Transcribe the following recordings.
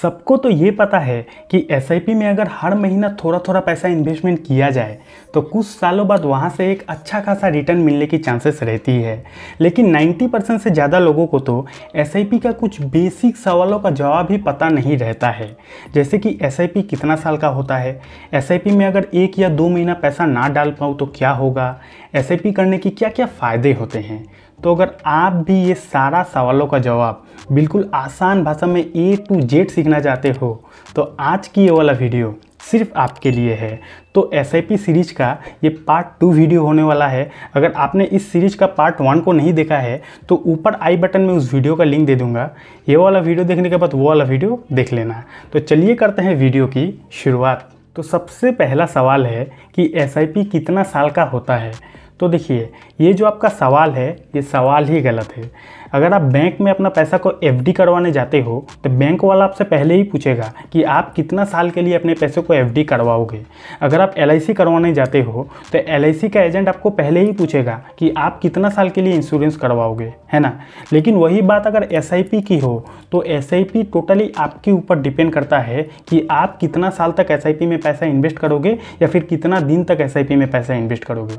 सबको तो ये पता है कि एस में अगर हर महीना थोड़ा थोड़ा पैसा इन्वेस्टमेंट किया जाए तो कुछ सालों बाद वहाँ से एक अच्छा खासा रिटर्न मिलने की चांसेस रहती है लेकिन 90 परसेंट से ज़्यादा लोगों को तो एस का कुछ बेसिक सवालों का जवाब ही पता नहीं रहता है जैसे कि एस कितना साल का होता है एस में अगर एक या दो महीना पैसा ना डाल पाऊँ तो क्या होगा एस करने के क्या क्या फ़ायदे होते हैं तो अगर आप भी ये सारा सवालों का जवाब बिल्कुल आसान भाषा में ए टू जेड सीखना चाहते हो तो आज की ये वाला वीडियो सिर्फ आपके लिए है तो एस सीरीज का ये पार्ट टू वीडियो होने वाला है अगर आपने इस सीरीज का पार्ट वन को नहीं देखा है तो ऊपर आई बटन में उस वीडियो का लिंक दे दूंगा ये वाला वीडियो देखने के बाद वो वाला वीडियो देख लेना तो चलिए करते हैं वीडियो की शुरुआत तो सबसे पहला सवाल है कि एस कितना साल का होता है तो देखिए ये जो आपका सवाल है ये सवाल ही गलत है अगर आप बैंक में अपना पैसा को एफ करवाने जाते हो तो बैंक वाला आपसे पहले ही पूछेगा कि आप कितना साल के लिए अपने पैसे को एफ करवाओगे अगर आप एल करवाने जाते हो तो एल का एजेंट आपको पहले ही पूछेगा कि आप कितना साल के लिए इंश्योरेंस करवाओगे है ना लेकिन वही बात अगर एस की हो तो एस टोटली आपके ऊपर डिपेंड करता है कि आप कितना साल तक एस में पैसा इन्वेस्ट करोगे या फिर कितना दिन तक एस में पैसा इन्वेस्ट करोगे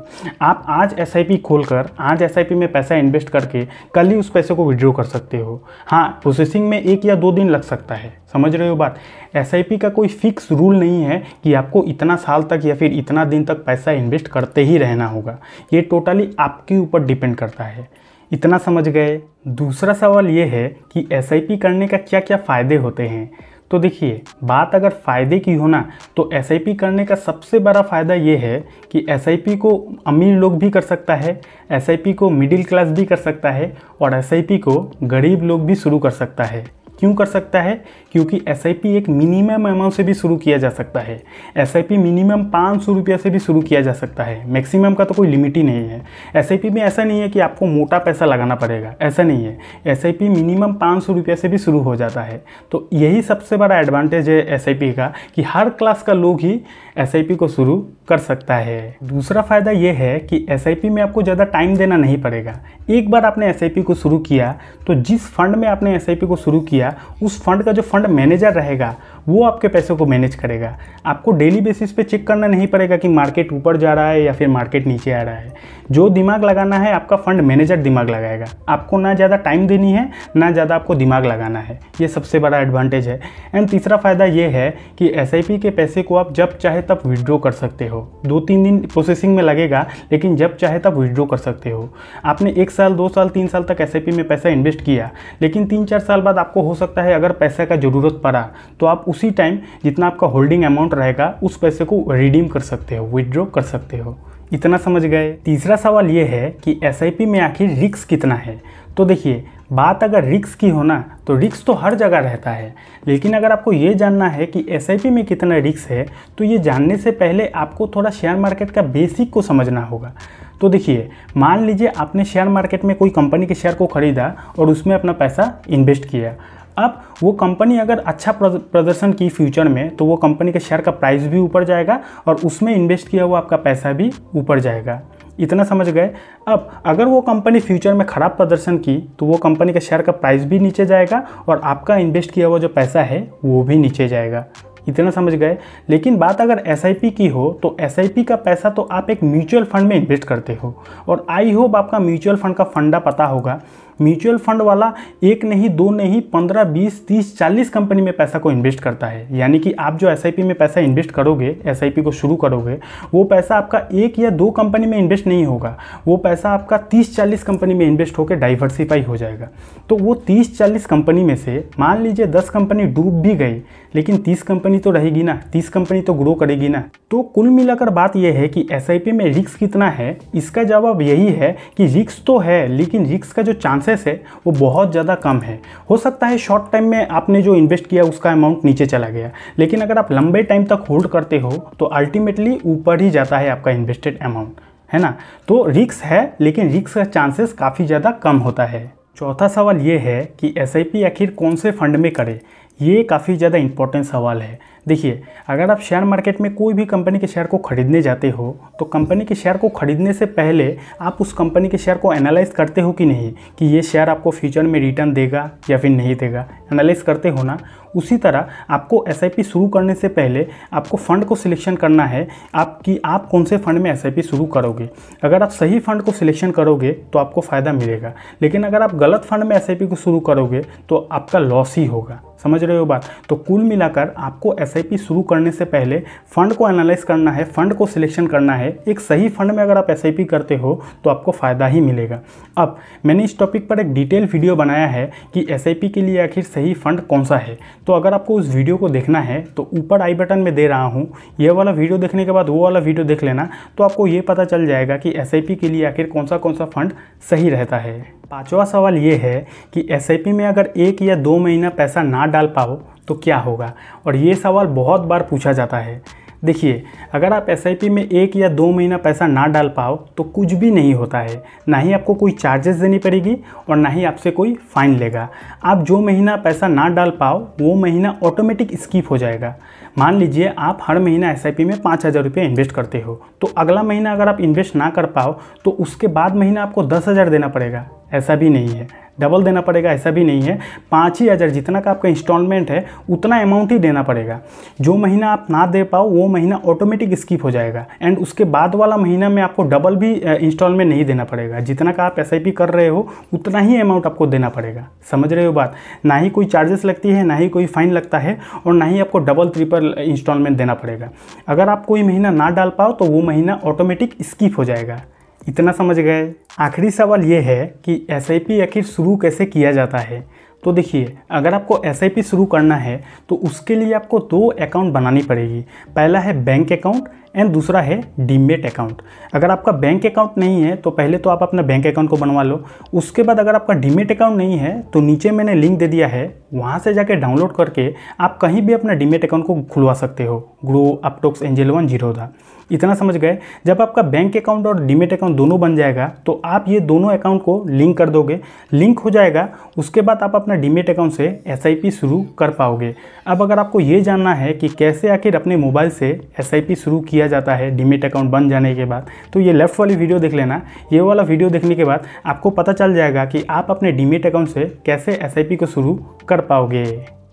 आप आज एस खोलकर आज एस में पैसा इन्वेस्ट करके कल ही उस पैसे पैसे को विड्रॉ कर सकते हो हाँ प्रोसेसिंग में एक या दो दिन लग सकता है समझ रहे हो बात एस का कोई फिक्स रूल नहीं है कि आपको इतना साल तक या फिर इतना दिन तक पैसा इन्वेस्ट करते ही रहना होगा ये टोटली आपके ऊपर डिपेंड करता है इतना समझ गए दूसरा सवाल ये है कि एस करने का क्या क्या फ़ायदे होते हैं तो देखिए बात अगर फ़ायदे की हो ना तो एस करने का सबसे बड़ा फ़ायदा ये है कि एस को अमीर लोग भी कर सकता है एस को मिडिल क्लास भी कर सकता है और एस को गरीब लोग भी शुरू कर सकता है क्यों कर सकता है क्योंकि एस एक मिनिमम अमाउंट से भी शुरू किया जा सकता है एस मिनिमम पाँच सौ रुपया से भी शुरू किया जा सकता है मैक्सिमम का तो कोई लिमिट ही नहीं है एस में ऐसा नहीं है कि आपको मोटा पैसा लगाना पड़ेगा ऐसा नहीं है एस मिनिमम पाँच सौ रुपया से भी शुरू हो जाता है तो यही सबसे बड़ा एडवांटेज है एस का कि हर क्लास का लोग ही एस को शुरू कर सकता है दूसरा फ़ायदा यह है कि एस में आपको ज़्यादा टाइम देना नहीं पड़ेगा एक बार आपने एस को शुरू किया तो जिस फंड में आपने एस को शुरू किया गया उस फंड का जो फंड मैनेजर रहेगा वो आपके पैसे को मैनेज करेगा आपको डेली बेसिस पे चेक करना नहीं पड़ेगा कि मार्केट ऊपर जा रहा है या फिर मार्केट नीचे आ रहा है जो दिमाग लगाना है आपका फंड मैनेजर दिमाग लगाएगा आपको ना ज़्यादा टाइम देनी है ना ज़्यादा आपको दिमाग लगाना है ये सबसे बड़ा एडवांटेज है एंड तीसरा फ़ायदा ये है कि एस के पैसे को आप जब चाहे तब विड्रॉ कर सकते हो दो तीन दिन प्रोसेसिंग में लगेगा लेकिन जब चाहे तब विड्रॉ कर सकते हो आपने एक साल दो साल तीन साल तक एस में पैसा इन्वेस्ट किया लेकिन तीन चार साल बाद आपको हो सकता है अगर पैसे का ज़रूरत पड़ा तो आप उसी टाइम जितना आपका होल्डिंग अमाउंट रहेगा उस पैसे को रिडीम कर सकते हो विदड्रॉ कर सकते हो इतना समझ गए तीसरा सवाल ये है कि एस में आखिर रिक्स कितना है तो देखिए बात अगर रिक्स की हो ना तो रिक्स तो हर जगह रहता है लेकिन अगर आपको ये जानना है कि एस में कितना रिक्स है तो ये जानने से पहले आपको थोड़ा शेयर मार्केट का बेसिक को समझना होगा तो देखिए मान लीजिए आपने शेयर मार्केट में कोई कंपनी के शेयर को ख़रीदा और उसमें अपना पैसा इन्वेस्ट किया अब वो कंपनी अगर अच्छा प्रदर्शन की फ्यूचर में तो वो कंपनी के शेयर का प्राइस भी ऊपर जाएगा और उसमें इन्वेस्ट किया हुआ आपका पैसा भी ऊपर जाएगा इतना समझ गए अब अगर वो कंपनी फ्यूचर में ख़राब प्रदर्शन की तो वो कंपनी के शेयर का प्राइस भी नीचे जाएगा और आपका इन्वेस्ट किया हुआ जो पैसा है वो भी नीचे जाएगा इतना समझ गए लेकिन बात अगर एस की हो तो एस का पैसा तो आप एक म्यूचुअल फंड में इन्वेस्ट करते हो और आई होप आपका म्यूचुअल फंड का फंडा पता होगा म्यूचुअल फंड वाला एक नहीं दो नहीं पंद्रह बीस तीस चालीस कंपनी में पैसा को इन्वेस्ट करता है यानी कि आप जो एस में पैसा इन्वेस्ट करोगे एस को शुरू करोगे वो पैसा आपका एक या दो कंपनी में इन्वेस्ट नहीं होगा वो पैसा आपका तीस चालीस कंपनी में इन्वेस्ट होकर डाइवर्सिफाई हो जाएगा तो वो तीस चालीस कंपनी में से मान लीजिए दस कंपनी डूब भी गई लेकिन तीस कंपनी तो रहेगी ना तीस कंपनी तो ग्रो करेगी ना तो कुल मिलाकर बात यह है कि एस में रिक्स कितना है इसका जवाब यही है कि रिक्स तो है लेकिन रिक्स का जो चांसेस चांसेस है वो बहुत ज़्यादा कम है हो सकता है शॉर्ट टाइम में आपने जो इन्वेस्ट किया उसका अमाउंट नीचे चला गया लेकिन अगर आप लंबे टाइम तक होल्ड करते हो तो अल्टीमेटली ऊपर ही जाता है आपका इन्वेस्टेड अमाउंट है ना तो रिक्स है लेकिन रिक्स का चांसेस काफ़ी ज़्यादा कम होता है चौथा सवाल ये है कि एस आखिर कौन से फंड में करे ये काफ़ी ज़्यादा इंपॉर्टेंट सवाल है देखिए अगर आप शेयर मार्केट में कोई भी कंपनी के शेयर को खरीदने जाते हो तो कंपनी के शेयर को खरीदने से पहले आप उस कंपनी के शेयर को एनालाइज करते हो कि नहीं कि ये शेयर आपको फ्यूचर में रिटर्न देगा या फिर नहीं देगा एनालाइज करते हो ना उसी तरह आपको एस शुरू करने से पहले आपको फ़ंड को सिलेक्शन करना है आप कि आप कौन से फंड में एस शुरू करोगे अगर आप सही फंड को सिलेक्शन करोगे तो आपको फ़ायदा मिलेगा लेकिन अगर आप गलत फंड में एस को शुरू करोगे तो आपका लॉस ही होगा समझ रहे हो बात तो कुल मिलाकर आपको एस शुरू करने से पहले फंड को एनालाइज करना है फंड को सिलेक्शन करना है एक सही फंड में अगर आप एस करते हो तो आपको फ़ायदा ही मिलेगा अब मैंने इस टॉपिक पर एक डिटेल वीडियो बनाया है कि एस के लिए आखिर सही फंड कौन सा है तो अगर आपको उस वीडियो को देखना है तो ऊपर आई बटन में दे रहा हूँ यह वाला वीडियो देखने के बाद वो वाला वीडियो देख लेना तो आपको ये पता चल जाएगा कि एस के लिए आखिर कौन सा कौन सा फंड सही रहता है पांचवा सवाल ये है कि एस में अगर एक या दो महीना पैसा ना डाल पाओ तो क्या होगा और ये सवाल बहुत बार पूछा जाता है देखिए अगर आप एस में एक या दो महीना पैसा ना डाल पाओ तो कुछ भी नहीं होता है ना ही आपको कोई चार्जेस देनी पड़ेगी और ना ही आपसे कोई फ़ाइन लेगा आप जो महीना पैसा ना डाल पाओ वो महीना ऑटोमेटिक स्किप हो जाएगा मान लीजिए आप हर महीना एस में पाँच हज़ार रुपये इन्वेस्ट करते हो तो अगला महीना अगर आप इन्वेस्ट ना कर पाओ तो उसके बाद महीना आपको दस हज़ार देना पड़ेगा ऐसा भी नहीं है डबल देना पड़ेगा ऐसा भी नहीं है पाँच ही हज़ार जितना का आपका इंस्टॉलमेंट है उतना अमाउंट ही देना पड़ेगा जो महीना आप ना दे पाओ वो महीना ऑटोमेटिक स्किप हो जाएगा एंड उसके बाद वाला महीना में आपको डबल भी इंस्टॉलमेंट नहीं देना पड़ेगा जितना का आप एस कर रहे हो उतना ही अमाउंट आपको देना पड़ेगा समझ रहे हो बात ना ही कोई चार्जेस लगती है ना ही कोई फ़ाइन लगता है और ना ही आपको डबल ट्रिपल इंस्टॉलमेंट देना पड़ेगा अगर आप कोई महीना ना डाल पाओ तो वो महीना ऑटोमेटिक स्किप हो जाएगा इतना समझ गए आखिरी सवाल ये है कि एस आखिर शुरू कैसे किया जाता है तो देखिए अगर आपको एस शुरू करना है तो उसके लिए आपको दो अकाउंट बनानी पड़ेगी पहला है बैंक अकाउंट एंड दूसरा है डीमेट अकाउंट अगर आपका बैंक अकाउंट नहीं है तो पहले तो आप अपना बैंक अकाउंट को बनवा लो उसके बाद अगर आपका डीमेट अकाउंट नहीं है तो नीचे मैंने लिंक दे दिया है वहाँ से जाके डाउनलोड करके आप कहीं भी अपना डीमेट अकाउंट को खुलवा सकते हो Groww Upstox Angel One zero था इतना समझ गए जब आपका बैंक अकाउंट और डीमेट अकाउंट दोनों बन जाएगा तो आप ये दोनों अकाउंट को लिंक कर दोगे लिंक हो जाएगा उसके बाद आप अपना डीमेट अकाउंट से एस शुरू कर पाओगे अब अगर आपको ये जानना है कि कैसे आखिर अपने मोबाइल से एस शुरू किया जाता है डिमिट अकाउंट बन जाने के बाद तो ये लेफ्ट वाली वीडियो देख लेना ये वाला वीडियो देखने के बाद आपको पता चल जाएगा कि आप अपने डिमिट अकाउंट से कैसे एस को शुरू कर पाओगे